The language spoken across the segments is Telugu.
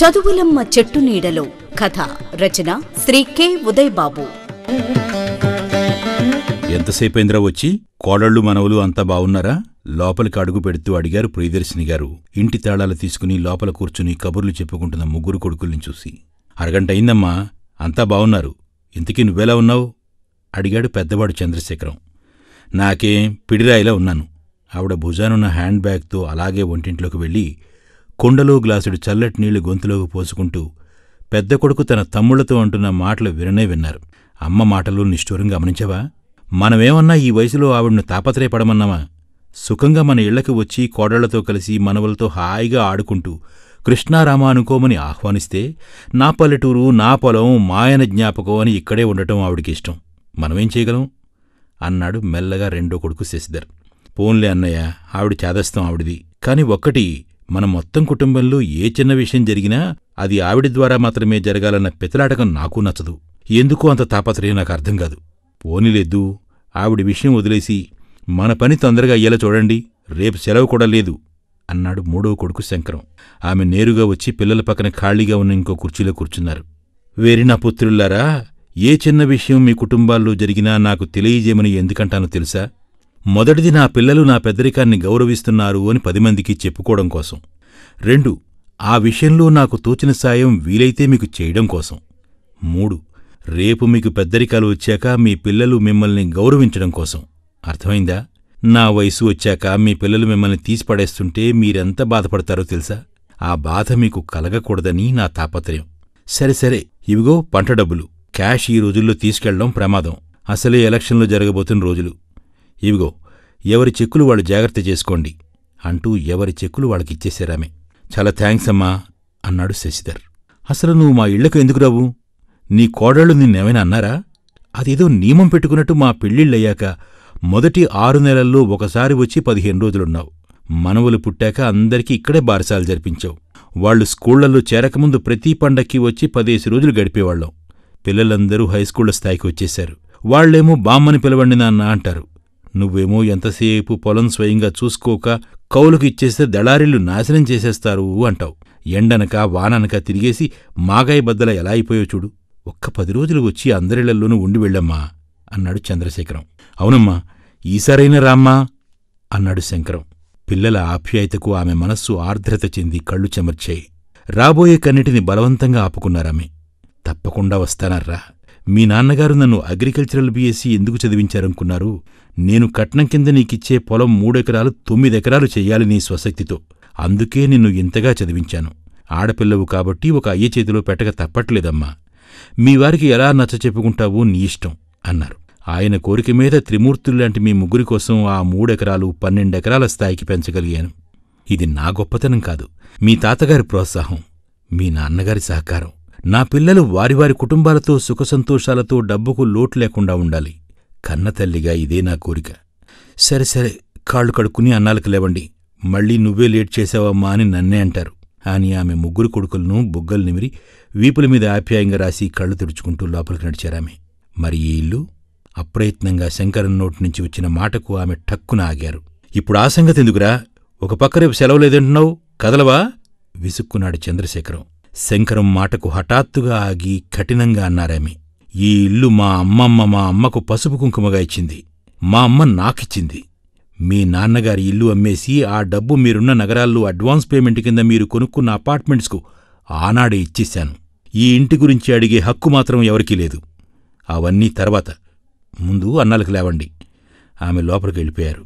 చదువులమ్మ చెట్టు నీడలో కథ రచన శ్రీ కె ఉదయ్ బాబు ఎంతసేపైంద్రా వచ్చి కోడళ్ళు మనవలు అంతా బావున్నారా లోపలికి అడుగు పెడుతూ అడిగారు ప్రియదర్శిని గారు ఇంటి తాళాలు తీసుకుని లోపల కూర్చుని కబుర్లు చెప్పుకుంటున్న ముగ్గురు కొడుకుల్ని చూసి అరగంట అయిందమ్మా అంతా బావున్నారు ఇంతకీ నువ్వెలా ఉన్నావు అడిగాడు పెద్దవాడు చంద్రశేఖరం నాకేం పిడిరాయిలా ఉన్నాను ఆవిడ భుజానున్న హ్యాండ్ బ్యాగ్తో అలాగే ఒంటింట్లోకి వెళ్ళి కుండలో గ్లాసుడు చల్లటి నీళ్లు గొంతులోకి పోసుకుంటూ పెద్ద కొడుకు తన తమ్ముళ్లతో అంటున్న మాటలు విననే విన్నారు అమ్మ మాటలు నిష్ఠూరం గమనించవా మనమేమన్నా ఈ వయసులో ఆవిడ్ను తాపత్రయపడమన్నామా సుఖంగా మన ఇళ్లకు వచ్చి కోడళ్లతో కలిసి మనవలతో హాయిగా ఆడుకుంటూ కృష్ణారామ అనుకోమని ఆహ్వానిస్తే నా పల్లెటూరు నా పొలం మాయన జ్ఞాపకం అని ఇక్కడే ఉండటం ఆవిడికిష్టం మనమేం చేయగలం అన్నాడు మెల్లగా రెండో కొడుకు శశిధర్ పోన్లే అన్నయ్య ఆవిడ చేదస్తాం ఆవిడిది కాని ఒక్కటి మన మొత్తం కుటుంబంలో ఏ చిన్న విషయం జరిగినా అది ఆవిడ ద్వారా మాత్రమే జరగాలన్న పితలాటకం నాకు నచ్చదు ఎందుకో అంత తాపత్రయం నాకు అర్థం కాదు పోనీలేదు ఆవిడ విషయం వదిలేసి మన పని తొందరగా అయ్యేలా చూడండి రేపు సెలవు కూడా లేదు అన్నాడు మూడవ కొడుకు శంకరం ఆమె నేరుగా వచ్చి పిల్లల పక్కన ఖాళీగా ఉన్న ఇంకో కుర్చీలో కూర్చున్నారు వేరి నా పుత్రుల్లారా ఏ చిన్న విషయం మీ కుటుంబాల్లో జరిగినా నాకు తెలియజేయమని ఎందుకంటానో తెలుసా మొదటిది నా పిల్లలు నా పెద్దరికాన్ని గౌరవిస్తున్నారు అని పదిమందికి చెప్పుకోవడం కోసం రెండు ఆ విషయంలో నాకు తోచిన సాయం వీలైతే మీకు చేయడం కోసం మూడు రేపు మీకు పెద్దరికాలు వచ్చాక మీ పిల్లలు మిమ్మల్ని గౌరవించడం కోసం అర్థమైందా నా వయసు వచ్చాక మీ పిల్లలు మిమ్మల్ని తీసిపడేస్తుంటే మీరెంత బాధపడతారో తెలుసా ఆ బాధ మీకు కలగకూడదని నా తాపత్రయం సరే సరే ఇవిగో పంట డబ్బులు క్యాష్ ఈ రోజుల్లో తీసుకెళ్లడం ప్రమాదం అసలే ఎలక్షన్లు జరగబోతున్న రోజులు ఇవిగో ఎవరి చెక్కులు వాళ్ళు జాగ్రత్త చేసుకోండి అంటూ ఎవరి చెక్కులు వాళ్ళకిచ్చేశారామె చాలా థ్యాంక్స్ అమ్మా అన్నాడు శశిధర్ అసలు నువ్వు మా ఇళ్లకు ఎందుకు రావు నీ కోడళ్ళు నిన్నేమైనా అన్నారా అదేదో నియమం పెట్టుకున్నట్టు మా పెళ్ళిళ్ళయ్యాక మొదటి ఆరు నెలల్లో ఒకసారి వచ్చి పదిహేను రోజులున్నావు మనవలు పుట్టాక అందరికీ ఇక్కడే బారసాలు జరిపించావు వాళ్లు స్కూళ్లలో చేరకముందు ప్రతి పండక్కి వచ్చి పదేసి రోజులు గడిపేవాళ్ళం పిల్లలందరూ హైస్కూళ్ల స్థాయికి వచ్చేశారు వాళ్లేమో బామ్మని పిలవండినా అంటారు నువ్వేమో ఎంతసేపు పొలం స్వయంగా చూసుకోక కౌలుకిచ్చేస్తే ఇచ్చేస్తే దళారీలు నాశనం చేసేస్తారు అంటావు ఎండనక వాననక తిరిగేసి మాగాయి బద్దల ఎలా అయిపోయో చూడు ఒక్క పది రోజులు వచ్చి అందరిళ్లలోనూ ఉండి వెళ్ళమ్మా అన్నాడు చంద్రశేఖరం అవునమ్మా ఈసారైనా రామ్మా అన్నాడు శంకరం పిల్లల ఆప్యాయతకు ఆమె మనస్సు ఆర్ద్రత చెంది కళ్ళు చెమర్చాయి రాబోయే కన్నిటిని బలవంతంగా ఆపుకున్నారామె తప్పకుండా వస్తానర్రా మీ నాన్నగారు నన్ను అగ్రికల్చరల్ బీఎస్సీ ఎందుకు చదివించారనుకున్నారు నేను కట్నం కింద నీకిచ్చే పొలం మూడెకరాలు తొమ్మిదెకరాలు చెయ్యాలి నీ స్వశక్తితో అందుకే నిన్ను ఇంతగా చదివించాను ఆడపిల్లవు కాబట్టి ఒక అయ్య చేతిలో పెట్టక తప్పట్లేదమ్మా మీ వారికి ఎలా నచ్చ చెప్పుకుంటావు నీ ఇష్టం అన్నారు ఆయన కోరిక మీద త్రిమూర్తుల్లాంటి మీ ముగ్గురి కోసం ఆ మూడెకరాలు పన్నెండెకరాల స్థాయికి పెంచగలిగాను ఇది నా గొప్పతనం కాదు మీ తాతగారి ప్రోత్సాహం మీ నాన్నగారి సహకారం నా పిల్లలు వారి వారి కుటుంబాలతో సుఖసంతోషాలతో డబ్బుకు లోటు లేకుండా ఉండాలి కన్నతల్లిగా ఇదే నా కోరిక సరే సరే కాళ్ళు కడుక్కుని అన్నాలకు లేవండి మళ్ళీ నువ్వే లేట్ చేసావమ్మా అని నన్నే అంటారు అని ఆమె ముగ్గురు కొడుకులను బుగ్గలు నిమిరి వీపుల మీద ఆప్యాయంగా రాసి కళ్ళు తుడుచుకుంటూ లోపలికి నడిచారామె మరి ఈ ఇల్లు అప్రయత్నంగా శంకరం నోటి నుంచి వచ్చిన మాటకు ఆమె ఠక్కున ఆగారు ఇప్పుడు ఆ సంగతి ఎందుకురా ఒక పక్క రేపు సెలవు లేదంటున్నావు కదలవా విసుక్కున్నాడు చంద్రశేఖరం శంకరం మాటకు హఠాత్తుగా ఆగి కఠినంగా అన్నారామే ఈ ఇల్లు మా అమ్మమ్మ మా అమ్మకు పసుపు కుంకుమగా ఇచ్చింది మా అమ్మ నాకిచ్చింది మీ నాన్నగారి ఇల్లు అమ్మేసి ఆ డబ్బు మీరున్న నగరాల్లో అడ్వాన్స్ పేమెంట్ కింద మీరు కొనుక్కున్న అపార్ట్మెంట్స్కు ఆనాడే ఇచ్చేశాను ఈ ఇంటి గురించి అడిగే హక్కు మాత్రం ఎవరికీ లేదు అవన్నీ తర్వాత ముందు అన్నలకు లేవండి ఆమె లోపలికి వెళ్ళిపోయారు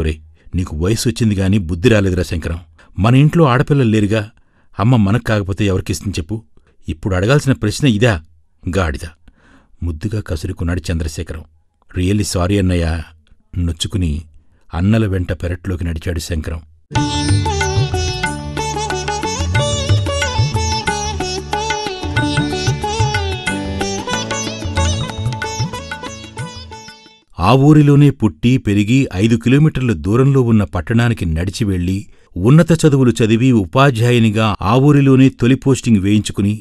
ఒరే నీకు వయసు వచ్చింది గాని బుద్ధి రాలేదురా శంకరం మన ఇంట్లో ఆడపిల్లలు లేరుగా అమ్మ మనకు కాకపోతే ఎవరికిస్తుంది చెప్పు ఇప్పుడు అడగాల్సిన ప్రశ్న ఇదా గాడిదా ముద్దుగా కసురుకున్నాడు చంద్రశేఖరం రియల్లీ సారీ అన్నయ్య నొచ్చుకుని అన్నల వెంట పెరట్లోకి నడిచాడు శంకరం ఆ ఊరిలోనే పుట్టి పెరిగి ఐదు కిలోమీటర్ల దూరంలో ఉన్న పట్టణానికి నడిచి వెళ్ళి ఉన్నత చదువులు చదివి ఉపాధ్యాయునిగా ఆ ఊరిలోనే తొలి పోస్టింగ్ వేయించుకుని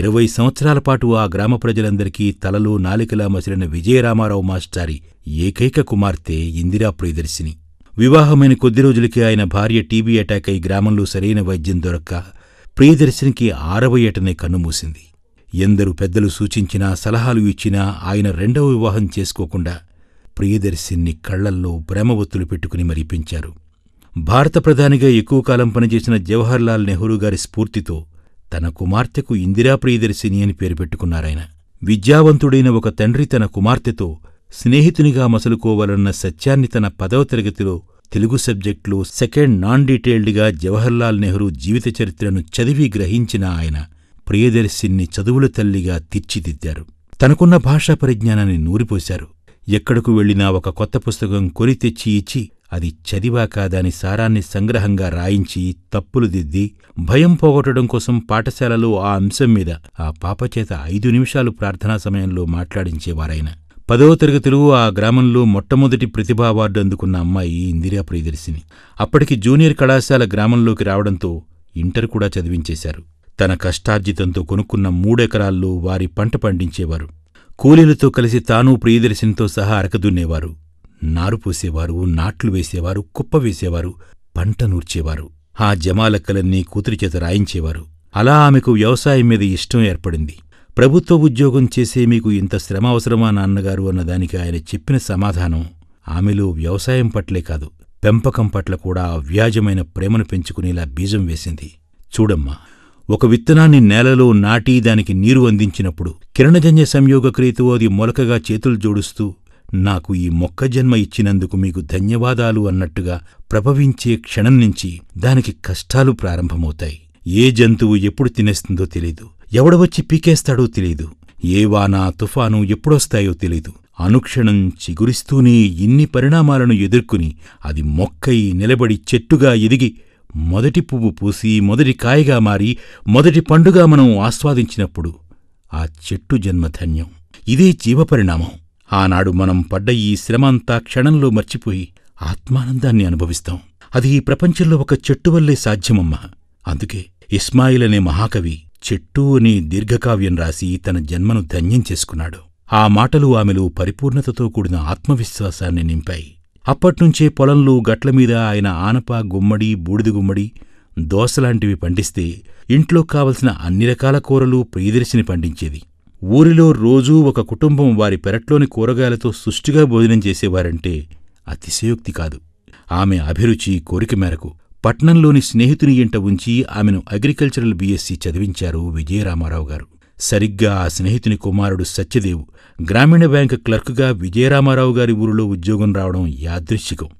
ఇరవై సంవత్సరాల పాటు ఆ గ్రామ ప్రజలందరికీ తలలో నాలికలా మసిలిన విజయరామారావు మాస్టారి ఏకైక కుమార్తె ఇందిరా ప్రియదర్శిని వివాహమైన కొద్ది రోజులకి ఆయన భార్య టీబీ అటాక్ అయి గ్రామంలో సరైన వైద్యం దొరక్క ప్రియదర్శినికి ఆరవ ఏటనే కన్నుమూసింది ఎందరు పెద్దలు సూచించినా సలహాలు ఇచ్చినా ఆయన రెండవ వివాహం చేసుకోకుండా ప్రియదర్శిన్ని కళ్లల్లో భ్రమవత్తులు పెట్టుకుని మరిపించారు భారత ప్రధానిగా ఎక్కువ కాలం పనిచేసిన జవహర్లాల్ నెహ్రూ గారి స్ఫూర్తితో తన కుమార్తెకు ఇందిరా ప్రియదర్శిని అని పేరు పెట్టుకున్నారాయన విద్యావంతుడైన ఒక తండ్రి తన కుమార్తెతో స్నేహితునిగా మసలుకోవాలన్న సత్యాన్ని తన పదవ తరగతిలో తెలుగు సబ్జెక్టులో సెకండ్ నాన్ డీటెయిల్డ్గా జవహర్లాల్ నెహ్రూ జీవిత చరిత్రను చదివి గ్రహించిన ఆయన ప్రియదర్శిన్ని చదువుల తల్లిగా తీర్చిదిద్దారు తనకున్న భాషా పరిజ్ఞానాన్ని నూరిపోశారు ఎక్కడకు వెళ్లినా ఒక కొత్త పుస్తకం కొని తెచ్చి ఇచ్చి అది చదివాక దాని సారాన్ని సంగ్రహంగా రాయించి తప్పులు దిద్ది భయం పోగొట్టడం కోసం పాఠశాలలో ఆ అంశం మీద ఆ పాపచేత ఐదు నిమిషాలు ప్రార్థనా సమయంలో మాట్లాడించేవారాయన పదవ తరగతిలో ఆ గ్రామంలో మొట్టమొదటి ప్రతిభా అవార్డు అందుకున్న అమ్మాయి ఇందిరా ప్రియదర్శిని అప్పటికి జూనియర్ కళాశాల గ్రామంలోకి రావడంతో ఇంటర్ కూడా చదివించేశారు తన కష్టార్జితంతో కొనుక్కున్న మూడెకరాల్లో వారి పంట పండించేవారు కూలీలతో కలిసి తానూ ప్రియదర్శినితో సహా అరకదున్నేవారు నారు నాట్లు వేసేవారు కుప్ప వేసేవారు పంట నూర్చేవారు ఆ జమాలక్కలన్నీ కూతురి చేత రాయించేవారు అలా ఆమెకు వ్యవసాయం మీద ఇష్టం ఏర్పడింది ప్రభుత్వ ఉద్యోగం చేసే మీకు ఇంత శ్రమ అవసరమా నాన్నగారు అన్నదానికి ఆయన చెప్పిన సమాధానం ఆమెలో వ్యవసాయం పట్లే కాదు పెంపకం పట్ల కూడా అవ్యాజమైన ప్రేమను పెంచుకునేలా బీజం వేసింది చూడమ్మా ఒక విత్తనాన్ని నేలలో నాటి దానికి నీరు అందించినప్పుడు కిరణజన్య సంయోగ క్రియతో అది మొలకగా చేతులు జోడుస్తూ నాకు ఈ మొక్క జన్మ ఇచ్చినందుకు మీకు ధన్యవాదాలు అన్నట్టుగా ప్రభవించే క్షణం నుంచి దానికి కష్టాలు ప్రారంభమవుతాయి ఏ జంతువు ఎప్పుడు తినేస్తుందో తెలీదు ఎవడవచ్చి పీకేస్తాడో తెలీదు ఏ వాన తుఫాను ఎప్పుడొస్తాయో తెలీదు అనుక్షణం చిగురిస్తూనే ఇన్ని పరిణామాలను ఎదుర్కొని అది మొక్కై నిలబడి చెట్టుగా ఎదిగి మొదటి పువ్వు పూసి మొదటి కాయగా మారి మొదటి పండుగా మనం ఆస్వాదించినప్పుడు ఆ చెట్టు జన్మధన్యం ఇదే జీవపరిణామం ఆనాడు మనం పడ్డ ఈ శ్రమ అంతా క్షణంలో మర్చిపోయి ఆత్మానందాన్ని అనుభవిస్తాం అది ఈ ప్రపంచంలో ఒక చెట్టు వల్లే సాధ్యమమ్మా అందుకే ఇస్మాయిల్ అనే మహాకవి చెట్టు అనే దీర్ఘకావ్యం రాసి తన జన్మను ధన్యం చేసుకున్నాడు ఆ మాటలు ఆమెలో పరిపూర్ణతతో కూడిన ఆత్మవిశ్వాసాన్ని నింపాయి అప్పట్నుంచే పొలంలో గట్లమీద ఆయన ఆనప గుమ్మడి బూడిదగుమ్మడి దోసలాంటివి పండిస్తే ఇంట్లో కావలసిన అన్ని రకాల కూరలు ప్రియదర్శిని పండించేది ఊరిలో రోజూ ఒక కుటుంబం వారి పెరట్లోని కూరగాయలతో సుష్టిగా భోజనం చేసేవారంటే అతిశయోక్తి కాదు ఆమె అభిరుచి కోరిక మేరకు పట్నంలోని స్నేహితుని ఇంట ఉంచి ఆమెను అగ్రికల్చరల్ బీఎస్సీ చదివించారు విజయరామారావు గారు సరిగ్గా ఆ స్నేహితుని కుమారుడు సత్యదేవ్ గ్రామీణ బ్యాంకు క్లర్క్గా విజయరామారావు గారి ఊరిలో ఉద్యోగం రావడం యాదృశ్చికం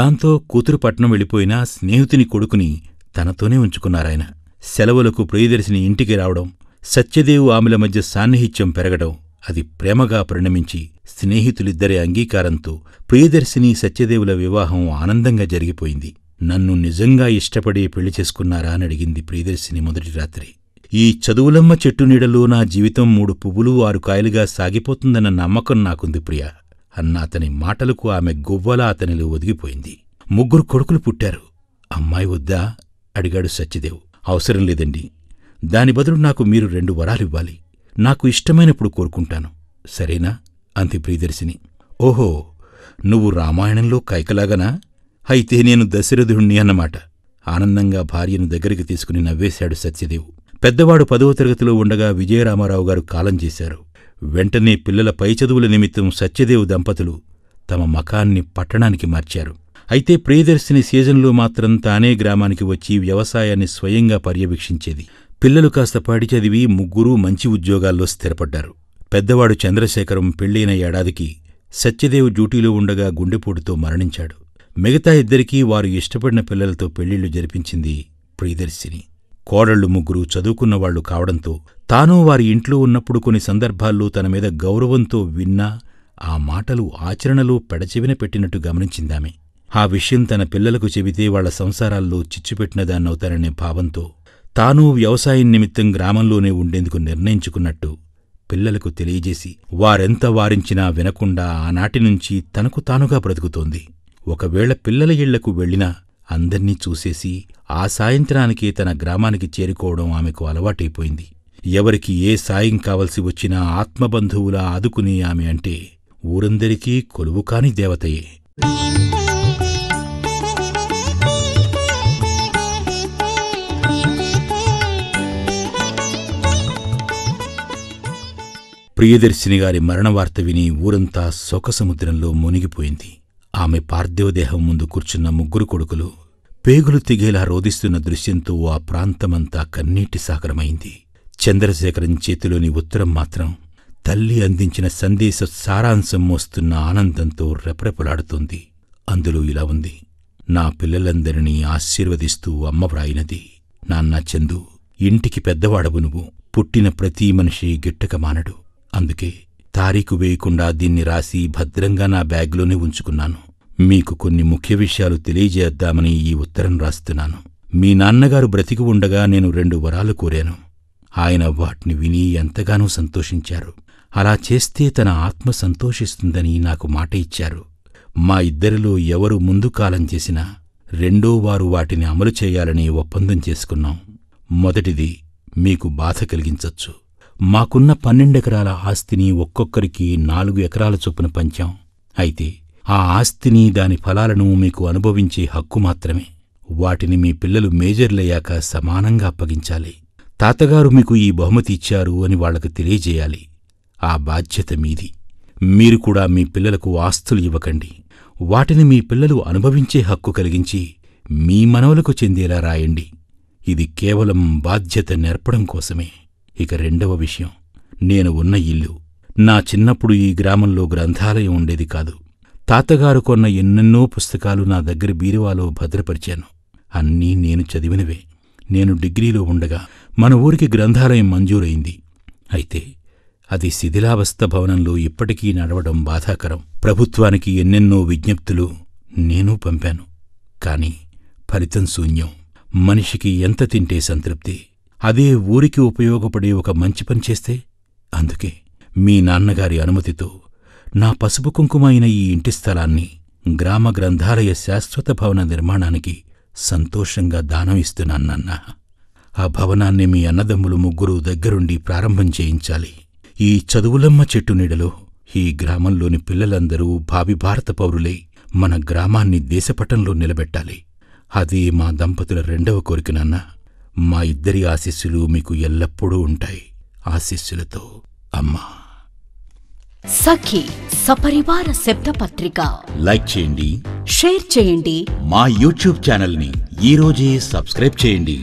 దాంతో కూతురు పట్నం వెళ్ళిపోయినా స్నేహితుని కొడుకుని తనతోనే ఉంచుకున్నారాయన సెలవులకు ప్రియదర్శిని ఇంటికి రావడం సత్యదేవు ఆమెల మధ్య సాన్నిహిత్యం పెరగడం అది ప్రేమగా పరిణమించి స్నేహితులిద్దరి అంగీకారంతో ప్రియదర్శిని సత్యదేవుల వివాహం ఆనందంగా జరిగిపోయింది నన్ను నిజంగా ఇష్టపడి పెళ్లి చేసుకున్నారా అని అడిగింది ప్రియదర్శిని మొదటి రాత్రి ఈ చదువులమ్మ చెట్టు నీడలో నా జీవితం మూడు పువ్వులు ఆరు కాయలుగా సాగిపోతుందన్న నమ్మకం నాకుంది ప్రియ అన్న అతని మాటలకు ఆమె గువ్వలా అతనిలో ఒదిగిపోయింది ముగ్గురు కొడుకులు పుట్టారు అమ్మాయి వద్దా అడిగాడు సత్యదేవ్ అవసరం లేదండి దాని బదులు నాకు మీరు రెండు వరాలివ్వాలి నాకు ఇష్టమైనప్పుడు కోరుకుంటాను సరేనా అంది ప్రియదర్శిని ఓహో నువ్వు రామాయణంలో కైకలాగనా అయితే నేను దశరథుణ్ణి అన్నమాట ఆనందంగా భార్యను దగ్గరికి తీసుకుని నవ్వేశాడు సత్యదేవు పెద్దవాడు పదవ తరగతిలో ఉండగా విజయరామారావు గారు కాలం చేశారు వెంటనే పిల్లల పై చదువుల నిమిత్తం సత్యదేవు దంపతులు తమ మకాన్ని పట్టణానికి మార్చారు అయితే ప్రియదర్శిని సీజన్లో మాత్రం తానే గ్రామానికి వచ్చి వ్యవసాయాన్ని స్వయంగా పర్యవేక్షించేది పిల్లలు కాస్త పాడి చదివి ముగ్గురూ మంచి ఉద్యోగాల్లో స్థిరపడ్డారు పెద్దవాడు చంద్రశేఖరం పెళ్లైన ఏడాదికి సత్యదేవ్ డ్యూటీలో ఉండగా గుండెపోటుతో మరణించాడు మిగతా ఇద్దరికీ వారు ఇష్టపడిన పిల్లలతో పెళ్లిళ్లు జరిపించింది ప్రియదర్శిని కోడళ్లు ముగ్గురు చదువుకున్నవాళ్లు కావడంతో తాను వారి ఇంట్లో ఉన్నప్పుడు కొన్ని సందర్భాల్లో తన మీద గౌరవంతో విన్నా ఆ మాటలు ఆచరణలో పెడచెవిన పెట్టినట్టు గమనించిందామె ఆ విషయం తన పిల్లలకు చెబితే వాళ్ల సంసారాల్లో చిచ్చుపెట్టినదాన్నవుతారనే భావంతో తానూ వ్యవసాయం నిమిత్తం గ్రామంలోనే ఉండేందుకు నిర్ణయించుకున్నట్టు పిల్లలకు తెలియజేసి వారెంత వారించినా వినకుండా ఆనాటినుంచి తనకు తానుగా బ్రతుకుతోంది ఒకవేళ పిల్లల ఇళ్లకు వెళ్లినా అందర్నీ చూసేసి ఆ సాయంత్రానికి తన గ్రామానికి చేరుకోవడం ఆమెకు అలవాటైపోయింది ఎవరికి ఏ సాయం కావలసి వచ్చినా ఆత్మబంధువులా ఆదుకుని ఆమె అంటే ఊరందరికీ కొలువుకాని దేవతయే ప్రియదర్శిని గారి మరణవార్త విని ఊరంతా శోకసముద్రంలో మునిగిపోయింది ఆమె పార్థివదేహం ముందు కూర్చున్న ముగ్గురు కొడుకులు పేగులు తిగేలా రోధిస్తున్న దృశ్యంతో ఆ ప్రాంతమంతా కన్నీటి సాగరమైంది చంద్రశేఖరం చేతిలోని ఉత్తరం మాత్రం తల్లి అందించిన సందేశ సారాంశం మోస్తున్న ఆనందంతో రెపరెపలాడుతోంది అందులో ఇలా ఉంది నా పిల్లలందరినీ ఆశీర్వదిస్తూ అమ్మవ్రాయినది నాన్న చందు ఇంటికి పెద్దవాడవు నువ్వు పుట్టిన ప్రతి మనిషి గిట్టక మానడు అందుకే తారీఖు వేయకుండా దీన్ని రాసి భద్రంగా నా బ్యాగ్లోనే ఉంచుకున్నాను మీకు కొన్ని ముఖ్య విషయాలు తెలియజేద్దామని ఈ ఉత్తరం రాస్తున్నాను మీ నాన్నగారు బ్రతికి ఉండగా నేను రెండు వరాలు కోరాను ఆయన వాటిని విని ఎంతగానో సంతోషించారు అలా చేస్తే తన ఆత్మ సంతోషిస్తుందని నాకు మాట ఇచ్చారు మా ఇద్దరిలో ఎవరు ముందు కాలం చేసినా రెండో వారు వాటిని అమలు చేయాలని ఒప్పందం చేసుకున్నాం మొదటిది మీకు బాధ కలిగించచ్చు మాకున్న పన్నెండెకరాల ఆస్తిని ఒక్కొక్కరికి నాలుగు ఎకరాల చొప్పున పంచాం అయితే ఆ ఆస్తిని దాని ఫలాలను మీకు అనుభవించే హక్కు మాత్రమే వాటిని మీ పిల్లలు మేజర్లయ్యాక సమానంగా అప్పగించాలి తాతగారు మీకు ఈ బహుమతి ఇచ్చారు అని వాళ్లకు తెలియజేయాలి ఆ బాధ్యత మీది మీరు కూడా మీ పిల్లలకు ఆస్తులు ఇవ్వకండి వాటిని మీ పిల్లలు అనుభవించే హక్కు కలిగించి మీ మనవలకు చెందేలా రాయండి ఇది కేవలం బాధ్యత నేర్పడం కోసమే ఇక రెండవ విషయం నేను ఉన్న ఇల్లు నా చిన్నప్పుడు ఈ గ్రామంలో గ్రంథాలయం ఉండేది కాదు తాతగారు కొన్న ఎన్నెన్నో పుస్తకాలు నా దగ్గర బీరువాలో భద్రపరిచాను అన్నీ నేను చదివినవే నేను డిగ్రీలో ఉండగా మన ఊరికి గ్రంథాలయం మంజూరైంది అయితే అది శిథిలావస్థ భవనంలో ఇప్పటికీ నడవడం బాధాకరం ప్రభుత్వానికి ఎన్నెన్నో విజ్ఞప్తులు నేను పంపాను కాని ఫలితం శూన్యం మనిషికి ఎంత తింటే సంతృప్తి అదే ఊరికి ఉపయోగపడే ఒక మంచి పని చేస్తే అందుకే మీ నాన్నగారి అనుమతితో నా పసుపు కుంకుమ అయిన ఈ ఇంటి స్థలాన్ని గ్రామ గ్రంథాలయ శాశ్వత భవన నిర్మాణానికి సంతోషంగా దానం ఇస్తున్నాను నాన్న ఆ భవనాన్ని మీ అన్నదమ్ములు ముగ్గురు దగ్గరుండి ప్రారంభం చేయించాలి ఈ చదువులమ్మ చెట్టు నీడలో ఈ గ్రామంలోని పిల్లలందరూ భావి భారత పౌరులై మన గ్రామాన్ని దేశపటంలో నిలబెట్టాలి అదే మా దంపతుల రెండవ కోరికనన్నా మా ఇద్దరి ఆశీస్సులు మీకు ఎల్లప్పుడూ ఉంటాయి ఆశీస్సులతో అమ్మా సఖి సపరివార శబ్ద పత్రిక లైక్ చేయండి షేర్ చేయండి మా యూట్యూబ్ ఛానల్ని ఈరోజే సబ్స్క్రైబ్ చేయండి